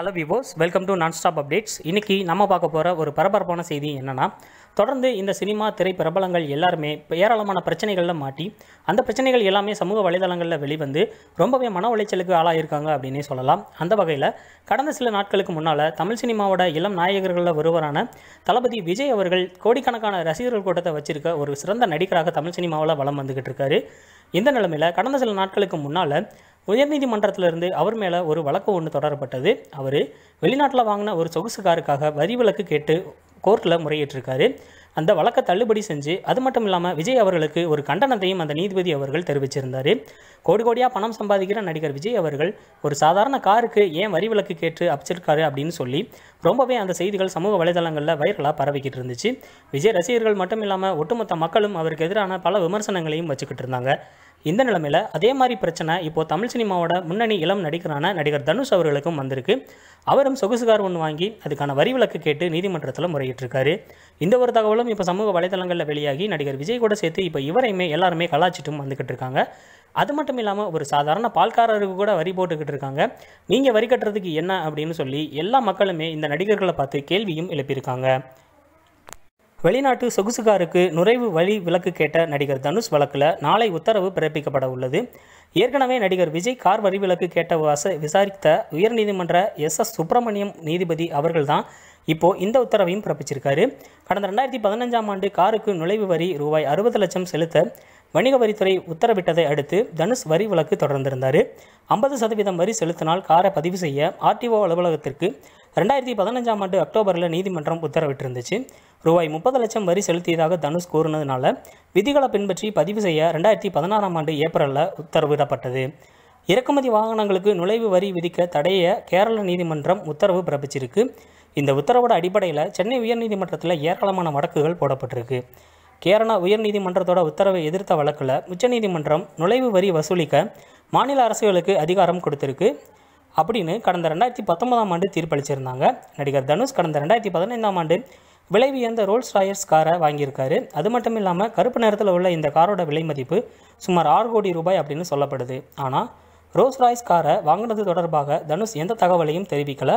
hello viewers welcome to non stop updates இன்றைக்கி நம்ம பார்க்க போகிற ஒரு பரபரப்பான செய்தி என்னென்னா தொடர்ந்து இந்த சினிமா திரை பிரபலங்கள் எல்லாருமே ஏராளமான பிரச்சனைகளில் மாட்டி அந்த பிரச்சனைகள் எல்லாமே சமூக வலைதளங்களில் வெளிவந்து ரொம்பவே மன உளைச்சலுக்கு ஆளாயிருக்காங்க அப்படின்னே சொல்லலாம் அந்த வகையில் கடந்த சில நாட்களுக்கு முன்னால் தமிழ் சினிமாவோட இளம் நாயகர்களில் ஒருவரான தளபதி விஜய் அவர்கள் கோடிக்கணக்கான ரசிகர்கள் கூட்டத்தை வச்சிருக்க ஒரு சிறந்த நடிகராக தமிழ் சினிமாவில் வளம் வந்துக்கிட்டு இருக்காரு இந்த நிலைமையில் கடந்த சில நாட்களுக்கு முன்னால் உயர்நீதிமன்றத்திலிருந்து அவர் மேலே ஒரு வழக்கு ஒன்று தொடரப்பட்டது அவர் வெளிநாட்டில் வாங்கின ஒரு சொகுசு காருக்காக வரி விலக்கு கேட்டு கோர்ட்டில் முறையிட்டிருக்காரு அந்த வழக்கை தள்ளுபடி செஞ்சு அது மட்டும் இல்லாமல் விஜய் அவர்களுக்கு ஒரு கண்டனத்தையும் அந்த நீதிபதி அவர்கள் தெரிவிச்சிருந்தார் கோடி கோடியாக பணம் சம்பாதிக்கிற நடிகர் விஜய் அவர்கள் ஒரு சாதாரண காருக்கு ஏன் வரி விலக்கு கேட்டு அப்பிச்சிருக்காரு அப்படின்னு சொல்லி ரொம்பவே அந்த செய்திகள் சமூக வலைதளங்களில் வைரலாக பரவிக்கிட்டு இருந்துச்சு விஜய் ரசிகர்கள் மட்டும் இல்லாமல் ஒட்டுமொத்த மக்களும் அவருக்கு எதிரான பல விமர்சனங்களையும் வச்சுக்கிட்டு இருந்தாங்க இந்த நிலமையில் அதே மாதிரி பிரச்சனை இப்போது தமிழ் சினிமாவோட முன்னணி இளம் நடிகரான நடிகர் தனுஷ் அவர்களுக்கும் வந்திருக்கு அவரும் சொகுசுகார் ஒன்று வாங்கி அதுக்கான வரி விலக்கு கேட்டு நீதிமன்றத்தில் முறையிட்டிருக்காரு இந்த ஒரு தகவலும் இப்போ சமூக வலைதளங்களில் வெளியாகி நடிகர் விஜய் கூட சேர்த்து இப்போ இவரையுமே எல்லாருமே கலாச்சிட்டும் வந்துக்கிட்டு இருக்காங்க அது மட்டும் இல்லாமல் ஒரு சாதாரண பால்காரருக்கு கூட வரி போட்டுக்கிட்டு இருக்காங்க நீங்கள் வரி கட்டுறதுக்கு என்ன அப்படின்னு சொல்லி எல்லா மக்களுமே இந்த நடிகர்களை பார்த்து கேள்வியும் எழுப்பியிருக்காங்க வெளிநாட்டு சொகுசுகாருக்கு நுழைவு வழி விலக்கு கேட்ட நடிகர் தனுஷ் வழக்கில் நாளை உத்தரவு பிறப்பிக்கப்பட உள்ளது ஏற்கனவே நடிகர் விஜய் கார் வரி விலக்கு கேட்ட வாச விசாரித்த உயர்நீதிமன்ற எஸ் எஸ் சுப்பிரமணியம் நீதிபதி அவர்கள்தான் இப்போது இந்த உத்தரவையும் பிறப்பிச்சிருக்காரு கடந்த ரெண்டாயிரத்தி பதினஞ்சாம் ஆண்டு காருக்கு நுழைவு வரி ரூபாய் அறுபது லட்சம் செலுத்த வணிக வரித்துறை உத்தரவிட்டதை அடுத்து தனுஷ் வரி விலக்கு தொடர்ந்திருந்தார் ஐம்பது சதவீதம் வரி செலுத்தினால் காரை பதிவு செய்ய ஆர்டிஓ அலுவலகத்திற்கு ரெண்டாயிரத்தி பதினஞ்சாம் ஆண்டு அக்டோபரில் நீதிமன்றம் உத்தரவிட்டிருந்துச்சு ரூபாய் முப்பது லட்சம் வரி செலுத்தியதாக தனுஷ் கூறினதுனால விதிகளை பின்பற்றி பதிவு செய்ய ரெண்டாயிரத்தி பதினாறாம் ஆண்டு ஏப்ரலில் உத்தரவிடப்பட்டது இறக்குமதி வாகனங்களுக்கு நுழைவு வரி விதிக்க தடைய கேரள நீதிமன்றம் உத்தரவு பிறப்பிச்சிருக்கு இந்த உத்தரவோட அடிப்படையில் சென்னை உயர்நீதிமன்றத்தில் ஏராளமான வழக்குகள் போடப்பட்டிருக்கு கேரளா உயர்நீதிமன்றத்தோட உத்தரவை எதிர்த்த வழக்கில் உச்சநீதிமன்றம் நுழைவு வரி வசூலிக்க மாநில அரசுகளுக்கு அதிகாரம் கொடுத்துருக்கு அப்படின்னு கடந்த ரெண்டாயிரத்தி பத்தொன்பதாம் ஆண்டு தீர்ப்பளிச்சிருந்தாங்க நடிகர் தனுஷ் கடந்த ரெண்டாயிரத்தி பதினைந்தாம் ஆண்டு விலை உயர்ந்த ரோல்ஸ் ராயர்ஸ் காரை வாங்கியிருக்காரு அது மட்டும் இல்லாமல் கருப்பு நேரத்தில் உள்ள இந்த காரோட விலை மதிப்பு சுமார் ஆறு கோடி ரூபாய் அப்படின்னு சொல்லப்படுது ஆனால் ரோல்ஸ் ராய்ஸ் காரை வாங்கினது தொடர்பாக தனுஷ் எந்த தகவலையும் தெரிவிக்கலை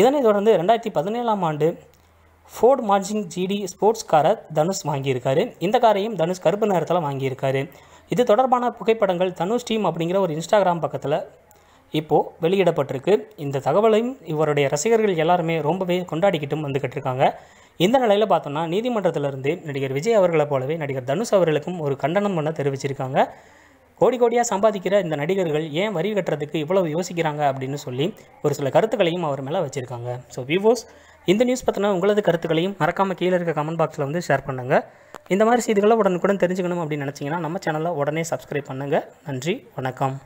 இதனைத் தொடர்ந்து ரெண்டாயிரத்தி பதினேழாம் ஆண்டு ஃபோர்ட் மார்ஜிங் ஜிடி ஸ்போர்ட்ஸ் காரை தனுஷ் வாங்கியிருக்காரு இந்த காரையும் தனுஷ் கருப்பு நேரத்தில் வாங்கியிருக்காரு இது தொடர்பான புகைப்படங்கள் தனுஷ் டீம் அப்படிங்கிற ஒரு இன்ஸ்டாகிராம் பக்கத்தில் இப்போது வெளியிடப்பட்டிருக்கு இந்த தகவலையும் இவருடைய ரசிகர்கள் எல்லாருமே ரொம்பவே கொண்டாடிக்கிட்டும் வந்துக்கிட்டு இருக்காங்க இந்த நிலையில் பார்த்தோம்னா நீதிமன்றத்திலிருந்து நடிகர் விஜய் அவர்களை போலவே நடிகர் தனுஷ் அவர்களுக்கும் ஒரு கண்டனம் பண்ண தெரிவிச்சிருக்காங்க கோடி கோடியாக சம்பாதிக்கிற இந்த நடிகர்கள் ஏன் வரி கட்டுறதுக்கு இவ்வளவு யோசிக்கிறாங்க அப்படின்னு சொல்லி ஒரு சில கருத்துக்களையும் அவர் மேலே வச்சுருக்காங்க ஸோ விவோஸ் இந்த நியூஸ் பற்றின உங்களது கருத்துக்களையும் மறக்காமல் கீழே இருக்க கமெண்ட் பாக்ஸில் வந்து ஷேர் பண்ணுங்கள் இந்த மாதிரி செய்திகளை உடனுக்குடன் தெரிஞ்சுக்கணும் அப்படின்னு நினச்சிங்கன்னா நம்ம சேனலை உடனே சப்ஸ்கிரைப் பண்ணுங்கள் நன்றி வணக்கம்